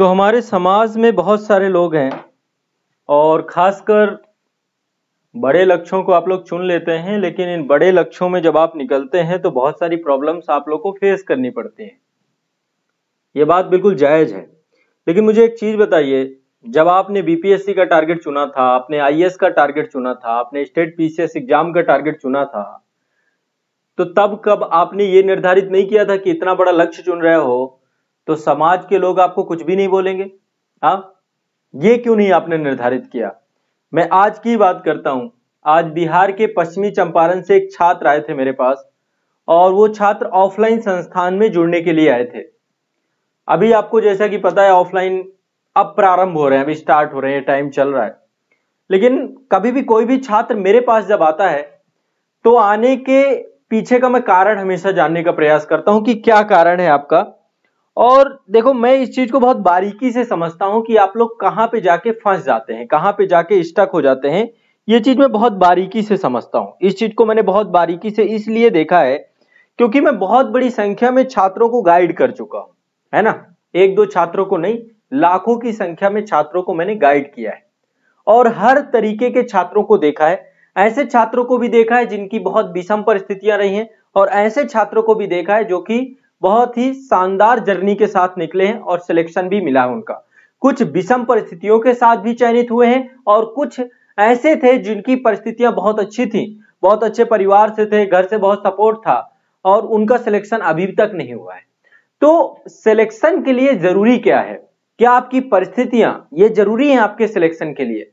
तो हमारे समाज में बहुत सारे लोग हैं और खासकर बड़े लक्ष्यों को आप लोग चुन लेते हैं लेकिन इन बड़े लक्ष्यों में जब आप निकलते हैं तो बहुत सारी प्रॉब्लम्स आप लोग को फेस करनी पड़ती हैं ये बात बिल्कुल जायज़ है लेकिन मुझे एक चीज़ बताइए जब आपने बीपीएससी का टारगेट चुना था आपने आईएएस e का टारगेट चुना था आपने स्टेट पीसीएस एग्जाम का टारगेट चुना था तो तब कब आपने ये निर्धारित नहीं किया था कि इतना बड़ा लक्ष्य चुन रहे हो तो समाज के लोग आपको कुछ भी नहीं बोलेंगे हाँ ये क्यों नहीं आपने निर्धारित किया मैं आज की बात करता हूं आज बिहार के पश्चिमी चंपारण से एक छात्र आए थे मेरे पास और वो छात्र ऑफलाइन संस्थान में जुड़ने के लिए आए थे अभी आपको जैसा कि पता है ऑफलाइन अब प्रारंभ हो रहे हैं अभी स्टार्ट हो रहे हैं टाइम चल रहा है लेकिन कभी भी कोई भी छात्र मेरे पास जब आता है तो आने के पीछे का मैं कारण हमेशा जानने का प्रयास करता हूं कि क्या कारण है आपका और देखो मैं इस चीज को बहुत बारीकी से समझता हूं कि आप लोग कहाँ पे जाके फंस जाते हैं कहाँ पे जाके स्टक हो जाते हैं ये चीज मैं बहुत बारीकी से समझता हूं इस चीज को मैंने बहुत बारीकी से इसलिए देखा है क्योंकि मैं बहुत बड़ी संख्या में छात्रों को गाइड कर चुका हूं है ना एक दो छात्रों को नहीं लाखों की संख्या में छात्रों को मैंने गाइड किया है और हर तरीके के छात्रों को देखा है ऐसे छात्रों को भी देखा है जिनकी बहुत विषम परिस्थितियां रही हैं और ऐसे छात्रों को भी देखा है जो कि बहुत ही शानदार जर्नी के साथ निकले हैं और सिलेक्शन भी मिला है उनका कुछ विषम परिस्थितियों के साथ भी चयनित हुए हैं और कुछ ऐसे थे जिनकी परिस्थितियां बहुत अच्छी थी बहुत अच्छे परिवार से थे घर से बहुत सपोर्ट था और उनका सिलेक्शन अभी तक नहीं हुआ है तो सिलेक्शन के लिए जरूरी क्या है क्या आपकी परिस्थितियां ये जरूरी है आपके सिलेक्शन के लिए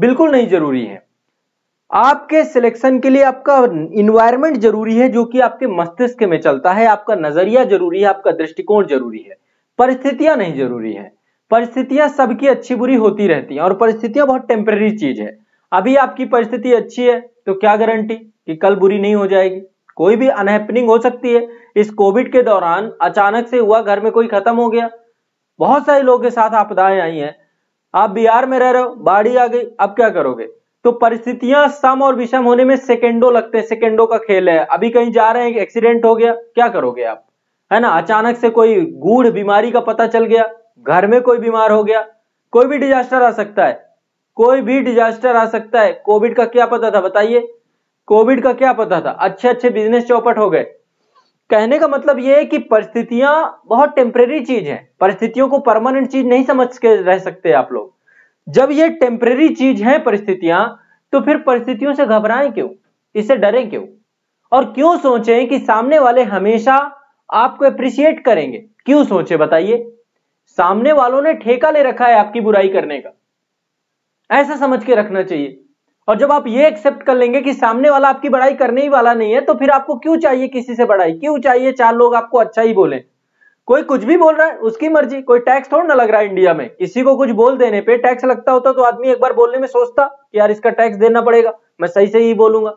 बिल्कुल नहीं जरूरी है आपके सिलेक्शन के लिए आपका इन्वायरमेंट जरूरी है जो कि आपके मस्तिष्क में चलता है आपका नजरिया जरूरी है आपका दृष्टिकोण जरूरी है परिस्थितियां नहीं जरूरी है परिस्थितियां सबकी अच्छी बुरी होती रहती हैं और परिस्थितियां बहुत टेम्पररी चीज है अभी आपकी परिस्थिति अच्छी है तो क्या गारंटी कि कल बुरी नहीं हो जाएगी कोई भी अनहैपनिंग हो सकती है इस कोविड के दौरान अचानक से हुआ घर में कोई खत्म हो गया बहुत सारे लोगों के साथ आपदाएं आई हैं आप बिहार में रह रहे हो बाढ़ी आ गई अब क्या करोगे तो परिस्थितियां सम और विषम होने में सेकेंडो लगते हैं सेकेंडो का खेल है अभी कहीं जा रहे हैं एक एक्सीडेंट हो गया क्या करोगे आप है ना अचानक से कोई गूढ़ बीमारी का पता चल गया घर में कोई बीमार हो गया कोई भी डिजास्टर आ सकता है कोई भी डिजास्टर आ सकता है कोविड का क्या पता था बताइए कोविड का क्या पता था अच्छे अच्छे बिजनेस चौपट हो गए कहने का मतलब यह है कि परिस्थितियां बहुत टेम्परेरी चीज है परिस्थितियों को परमानेंट चीज नहीं समझ के रह सकते आप लोग जब ये टेम्परेरी चीज है परिस्थितियां तो फिर परिस्थितियों से घबराएं क्यों इससे डरें क्यों और क्यों सोचें कि सामने वाले हमेशा आपको अप्रिशिएट करेंगे क्यों सोचे बताइए सामने वालों ने ठेका ले रखा है आपकी बुराई करने का ऐसा समझ के रखना चाहिए और जब आप ये एक्सेप्ट कर लेंगे कि सामने वाला आपकी बड़ाई करने ही वाला नहीं है तो फिर आपको क्यों चाहिए किसी से बड़ाई क्यों चाहिए चार लोग आपको अच्छा ही बोले कोई कुछ भी बोल रहा है उसकी मर्जी कोई टैक्स थोड़ा ना लग रहा है इंडिया में किसी को कुछ बोल देने पे टैक्स लगता होता तो आदमी एक बार बोलने में सोचता कि यार इसका टैक्स देना पड़ेगा मैं सही से ही बोलूंगा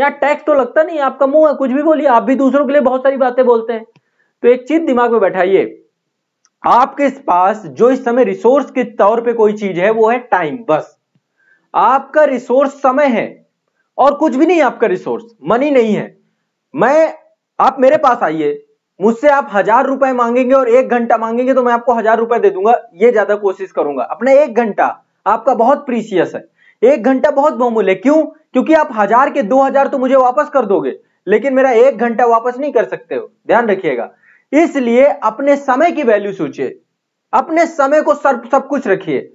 यार टैक्स तो लगता नहीं आपका मुंह है कुछ भी बोलिए आप भी दूसरों के लिए बहुत सारी बातें बोलते हैं तो एक चीज दिमाग में बैठाइए आपके पास जो इस समय रिसोर्स के तौर पर कोई चीज है वो है टाइम बस आपका रिसोर्स समय है और कुछ भी नहीं आपका रिसोर्स मनी नहीं है मैं आप मेरे पास आइए मुझसे आप हजार रुपए मांगेंगे और एक घंटा मांगेंगे तो मैं आपको हजार रुपए दे दूंगा ये ज्यादा कोशिश करूंगा अपना एक घंटा आपका बहुत प्रीसियस है एक घंटा बहुत बहुमूल्य क्यों क्योंकि आप हजार के दो हजार तो मुझे वापस कर दोगे लेकिन मेरा एक घंटा वापस नहीं कर सकते हो ध्यान रखिएगा इसलिए अपने समय की वैल्यू सोचिए अपने समय को सब सब कुछ रखिए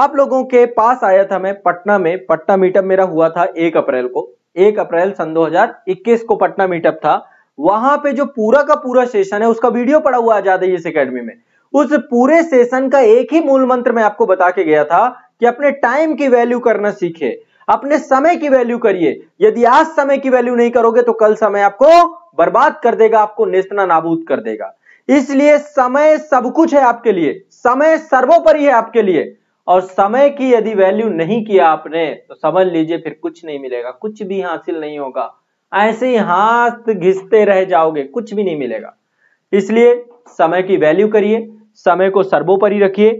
आप लोगों के पास आया था मैं पटना में पटना मीटअप मेरा हुआ था एक अप्रैल को एक अप्रैल सन 2021 को पटना मीटअप था वहां पे जो पूरा का पूरा सेशन है उसका वीडियो पड़ा हुआ आजाद है इस अकेडमी में उस पूरे सेशन का एक ही मूल मंत्र मैं आपको बता के गया था कि अपने टाइम की वैल्यू करना सीखे अपने समय की वैल्यू करिए यदि आज समय की वैल्यू नहीं करोगे तो कल समय आपको बर्बाद कर देगा आपको निस्तना नाबूद कर देगा इसलिए समय सब कुछ है आपके लिए समय सर्वोपरि है आपके लिए और समय की यदि वैल्यू नहीं किया आपने तो समझ लीजिए फिर कुछ नहीं मिलेगा कुछ भी हासिल नहीं होगा ऐसे ही हाथ घिसते रह जाओगे कुछ भी नहीं मिलेगा इसलिए समय की वैल्यू करिए समय को सर्वोपरि रखिए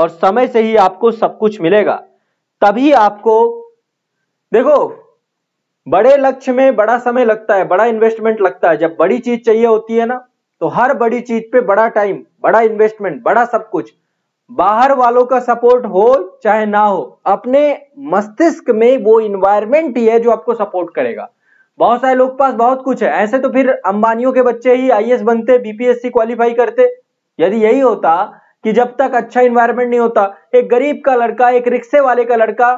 और समय से ही आपको सब कुछ मिलेगा तभी आपको देखो बड़े लक्ष्य में बड़ा समय लगता है बड़ा इन्वेस्टमेंट लगता है जब बड़ी चीज चाहिए होती है ना तो हर बड़ी चीज पे बड़ा टाइम बड़ा इन्वेस्टमेंट बड़ा सब कुछ बाहर वालों का सपोर्ट हो चाहे ना हो अपने मस्तिष्क में वो इन्वायरमेंट ही है जो आपको सपोर्ट करेगा बहुत सारे लोग पास बहुत कुछ है ऐसे तो फिर अंबानियों के बच्चे ही आई बनते बीपीएससी क्वालिफाई करते यदि यही होता कि जब तक अच्छा इन्वायरमेंट नहीं होता एक गरीब का लड़का एक रिक्शे वाले का लड़का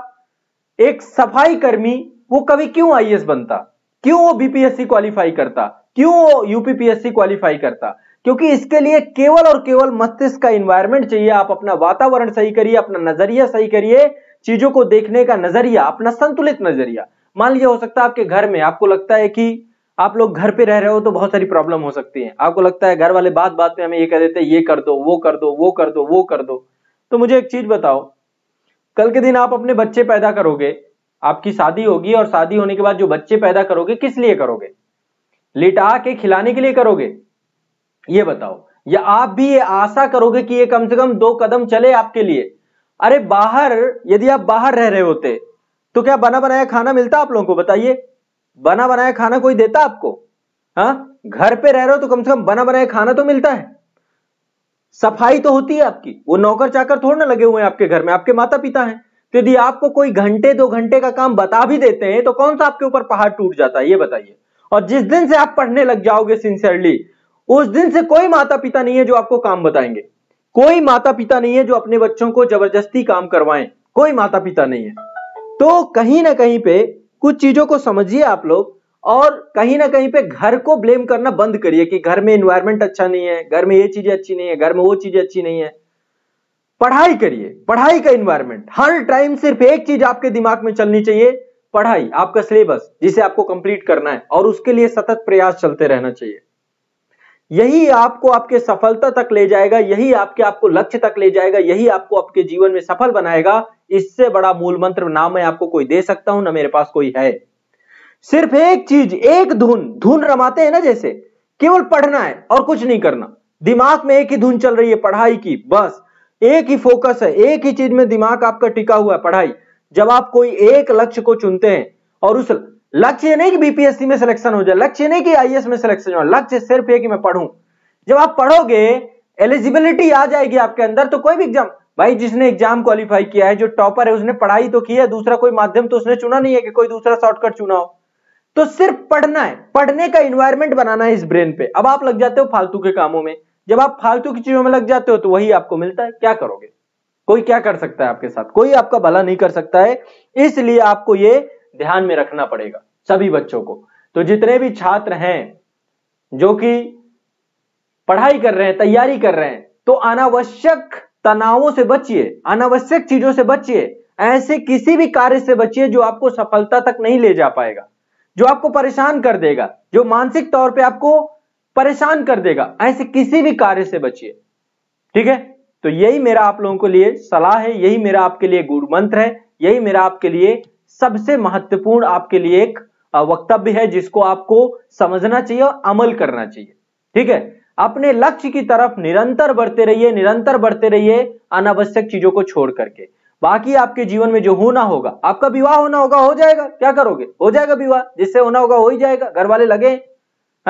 एक सफाई कर्मी वो कभी क्यों आई बनता क्यों वो बीपीएससी क्वालिफाई करता क्यों वो यूपीपीएससी क्वालिफाई करता क्योंकि इसके लिए केवल और केवल मस्तिष्क का इन्वायरमेंट चाहिए आप अपना वातावरण सही करिए अपना नजरिया सही करिए चीजों को देखने का नजरिया अपना संतुलित नजरिया मान लीजिए हो सकता है आपके घर में आपको लगता है कि आप लोग घर पे रह रहे हो तो बहुत सारी प्रॉब्लम हो सकती है आपको लगता है घर वाले बात बात में हमें ये कह देते हैं ये कर दो वो कर दो वो कर दो वो कर दो तो मुझे एक चीज बताओ कल के दिन आप अपने बच्चे पैदा करोगे आपकी शादी होगी और शादी होने के बाद जो बच्चे पैदा करोगे किस लिए करोगे लिटा के खिलाने के लिए करोगे ये बताओ या आप भी ये आशा करोगे कि ये कम से कम दो कदम चले आपके लिए अरे बाहर यदि आप बाहर रह रहे होते तो क्या बना बनाया खाना मिलता आप लोगों को बताइए बना बनाया खाना कोई देता आपको हाँ घर पे रह रहे हो तो कम से कम बना बनाया खाना तो मिलता है सफाई तो होती है आपकी वो नौकर चाकर थोड़े ना लगे हुए हैं आपके घर में आपके माता पिता हैं तो यदि आपको कोई घंटे दो घंटे का काम बता भी देते हैं तो कौन सा आपके ऊपर पहाड़ टूट जाता है ये बताइए और जिस दिन से आप पढ़ने लग जाओगे सिंसियरली उस दिन से कोई माता पिता नहीं है जो आपको काम बताएंगे कोई माता पिता नहीं है जो अपने बच्चों को जबरदस्ती काम करवाएं कोई माता पिता नहीं है तो कहीं ना कहीं पे कुछ चीजों को समझिए आप लोग और कहीं ना कहीं पे घर को ब्लेम करना बंद करिए कि घर में इन्वायरमेंट अच्छा नहीं है घर में ये चीजें अच्छी नहीं है घर में वो चीजें अच्छी नहीं है पढ़ाई करिए पढ़ाई का इन्वायरमेंट हर टाइम सिर्फ एक चीज आपके दिमाग में चलनी चाहिए पढ़ाई आपका सिलेबस जिसे आपको कंप्लीट करना है और उसके लिए सतत प्रयास चलते रहना चाहिए यही आपको आपके सफलता तक ले जाएगा यही आपके आपको लक्ष्य तक ले जाएगा यही आपको आपके जीवन में सफल बनाएगा इससे बड़ा मूल मंत्र ना मैं आपको कोई दे सकता हूं ना मेरे पास कोई है सिर्फ एक चीज एक धुन धुन रमाते हैं ना जैसे केवल पढ़ना है और कुछ नहीं करना दिमाग में एक ही धुन चल रही है पढ़ाई की बस एक ही फोकस है एक ही चीज में दिमाग आपका टिका हुआ है पढ़ाई जब आप कोई एक लक्ष्य को चुनते हैं और उस लक्ष्य नहीं कि बीपीएससी में सिलेक्शन हो जाए लक्ष्य नहीं कि आईएएस में सिलेक्शन हो लक्ष्य सिर्फ है कि मैं पढ़ू जब आप पढ़ोगे एलिजिबिलिटी आ जाएगी आपके अंदर तो कोई भी एग्जाम भाई जिसने एग्जाम क्वालिफाई किया है जो टॉपर है उसने पढ़ाई तो की है दूसरा कोई माध्यम तो उसने चुना नहीं है कि कोई दूसरा शॉर्टकट चुना हो तो सिर्फ पढ़ना है पढ़ने का इन्वायरमेंट बनाना है इस ब्रेन पे अब आप लग जाते हो फालतू के कामों में जब आप फालतू की चीजों में लग जाते हो तो वही आपको मिलता है क्या करोगे कोई क्या कर सकता है आपके साथ कोई आपका भला नहीं कर सकता है इसलिए आपको ये ध्यान में रखना पड़ेगा सभी बच्चों को तो जितने भी छात्र हैं जो कि पढ़ाई कर रहे हैं तैयारी कर रहे हैं तो अनावश्यक तनावों से बचिए अनावश्यक चीजों से बचिए ऐसे किसी भी कार्य से बचिए जो आपको सफलता तक नहीं ले जा पाएगा जो आपको परेशान कर देगा जो मानसिक तौर पे आपको परेशान कर देगा ऐसे किसी भी कार्य से बचिए ठीक है तो यही मेरा आप लोगों के लिए सलाह है यही मेरा आपके लिए गुरु मंत्र है यही मेरा आपके लिए सबसे महत्वपूर्ण आपके लिए एक वक्तव्य है जिसको आपको समझना चाहिए और अमल करना चाहिए ठीक है अपने लक्ष्य की तरफ निरंतर बढ़ते रहिए निरंतर बढ़ते रहिए अनावश्यक चीजों को छोड़ करके बाकी आपके जीवन में जो होना होगा आपका विवाह होना होगा हो जाएगा क्या करोगे हो जाएगा विवाह जिससे होना होगा हो ही जाएगा घर वाले लगे हैं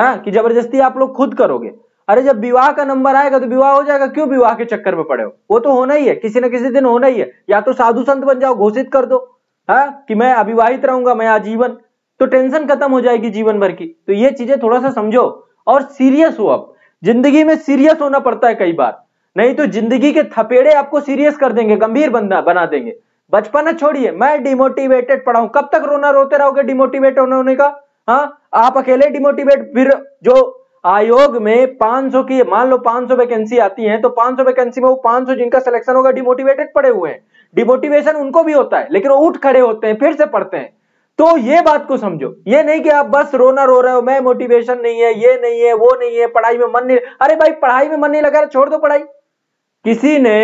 हाँ, कि जबरदस्ती आप लोग खुद करोगे अरे जब विवाह का नंबर आएगा तो विवाह हो जाएगा क्यों विवाह के चक्कर में पड़े हो वो तो होना ही है किसी ना किसी दिन होना ही है या तो साधु संत बन जाओ घोषित कर दो है हाँ, कि मैं अविवाहित रहूंगा मैं आजीवन तो टेंशन खत्म हो जाएगी जीवन भर की तो ये चीजें थोड़ा सा समझो और सीरियस हो आप जिंदगी में सीरियस होना पड़ता है कई बार नहीं तो जिंदगी के थपेड़े आपको सीरियस कर देंगे गंभीर बंदा बना देंगे बचपना छोड़िए मैं डिमोटिवेटेड पढ़ाऊं हूं कब तक रोना रोते रहोगे डिमोटिवेट होने का हाँ आप अकेले डिमोटिवेट फिर जो आयोग में 500 की मान लो 500 वैकेंसी आती है तो 500 वैकेंसी में वो 500 जिनका सिलेक्शन होगा डिमोटिवेटेड पड़े हुए हैं डिमोटिवेशन उनको भी होता है लेकिन वो उठ खड़े होते हैं फिर से पढ़ते हैं तो ये बात को समझो ये नहीं कि आप बस रोना रो रहे हो मैं मोटिवेशन नहीं है ये नहीं है वो नहीं है पढ़ाई में मन नहीं अरे भाई पढ़ाई में मन नहीं लगा रहा छोड़ दो पढ़ाई किसी ने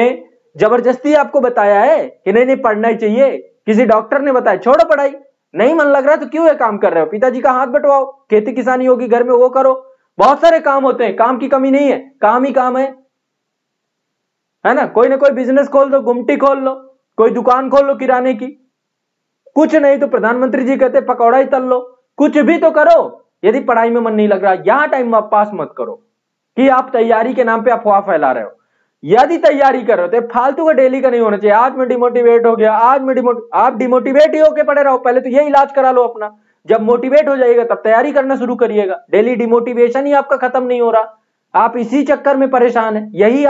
जबरदस्ती आपको बताया है कि नहीं नहीं पढ़ना ही चाहिए किसी डॉक्टर ने बताया छोड़ो पढ़ाई नहीं मन लग रहा तो क्यों ये काम कर रहे हो पिताजी का हाथ बटवाओ खेती किसानी होगी घर में वो करो बहुत सारे काम होते हैं काम की कमी नहीं है काम ही काम है है ना कोई ना कोई बिजनेस खोल दो गुमटी खोल लो कोई दुकान खोल लो किराने की कुछ नहीं तो प्रधानमंत्री जी कहते पकौड़ा ही तल लो कुछ भी तो करो यदि पढ़ाई में मन नहीं लग रहा यहां टाइम आप पास मत करो कि आप तैयारी के नाम पे अफवाह फैला रहे हो यदि तैयारी कर रहे हो तो फालतू का डेली का नहीं होना चाहिए आज मैं डिमोटिवेट हो गया आज मैं डिमोट आप डिमोटिवेट ही होके पड़े रहो पहले तो ये इलाज करा लो अपना जब मोटिवेट हो जाएगा तब तैयारी करना शुरू करिएगा डेली डिमोटिवेशन ही आपका खत्म नहीं हो रहा आप इसी चक्कर में परेशान है यही